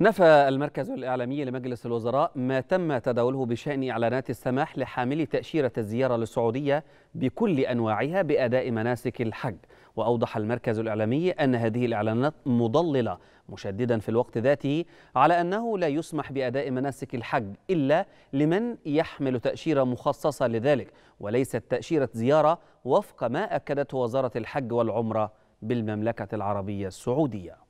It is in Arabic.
نفى المركز الإعلامي لمجلس الوزراء ما تم تداوله بشأن إعلانات السماح لحاملي تأشيرة الزيارة للسعودية بكل أنواعها بأداء مناسك الحج وأوضح المركز الإعلامي أن هذه الإعلانات مضللة مشددا في الوقت ذاته على أنه لا يسمح بأداء مناسك الحج إلا لمن يحمل تأشيرة مخصصة لذلك وليست تأشيرة زيارة وفق ما أكدته وزارة الحج والعمرة بالمملكة العربية السعودية